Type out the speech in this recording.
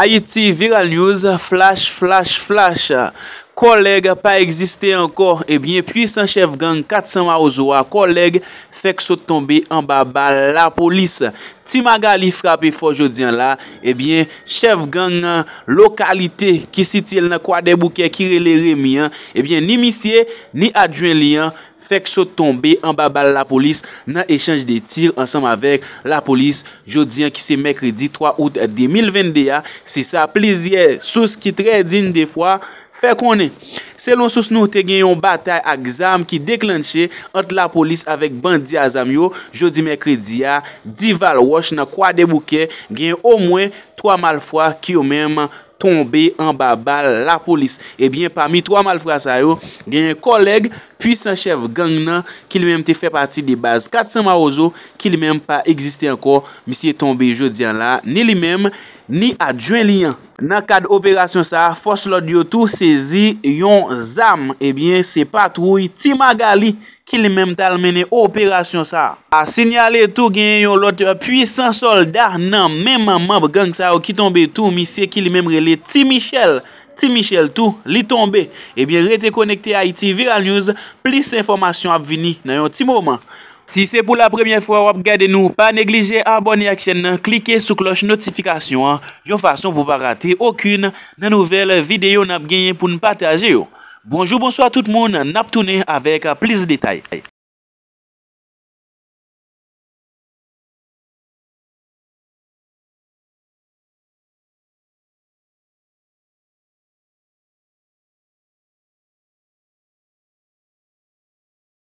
Haiti, viral news, flash, flash, flash. Koleg pa egziste ankor, ebyen, pwisan chev gang 400 ma ozwa. Koleg fek sot tombe an ba bal la polis. Ti maga li frapi fo jodyan la, ebyen, chev gang lokalite ki siti el na kwa de bouke kire le remi an, ebyen, ni misye, ni adjwen li an. Fek sot tombe an babal la polis nan echange de tir ansam avek la polis jodi an ki se Mekredi 3 Oud 2020 de ya. Se sa pleziye, sous ki tre din de fwa, fek one. Selon sous nou te gen yon batay ak zam ki deklanche ant la polis avek bandi azam yo, jodi Mekredi ya, dival wosh nan kwa de bouke gen o mwen 3 mal fwa ki yo menm an. tombe an ba bal la polis. Ebyen, eh pa mi 3 mal fwa sa yo, genye koleg, puis san chev gang nan, ki li menm te fe pati de baz 400 ma ozo, ki li menm pa egziste anko, misye tombe jo diyan la, ni li menm, ni adjwen liyan. Nan kad operasyon sa, fos lot yo tou sezi yon zam, ebyen se patroui ti magali ki li menm talmene operasyon sa. A sinyale tou gen yon lot puisan soldat nan menman mab gang sa ou ki tombe tou misye ki li menm rele ti michel, ti michel tou li tombe, ebyen rete konekte a iti viral news, plis informasyon ap vini nan yon ti mouman. Si se pou la premyen fwa wap gade nou, pa neglije abonye ak chen nan, klike sou kloche notifikasyon yo fason pou pa rate okun nan nouvel videyo nap genye pou nou pataje yo. Bonjou, bonswa tout moun, nap toune avek plis detay.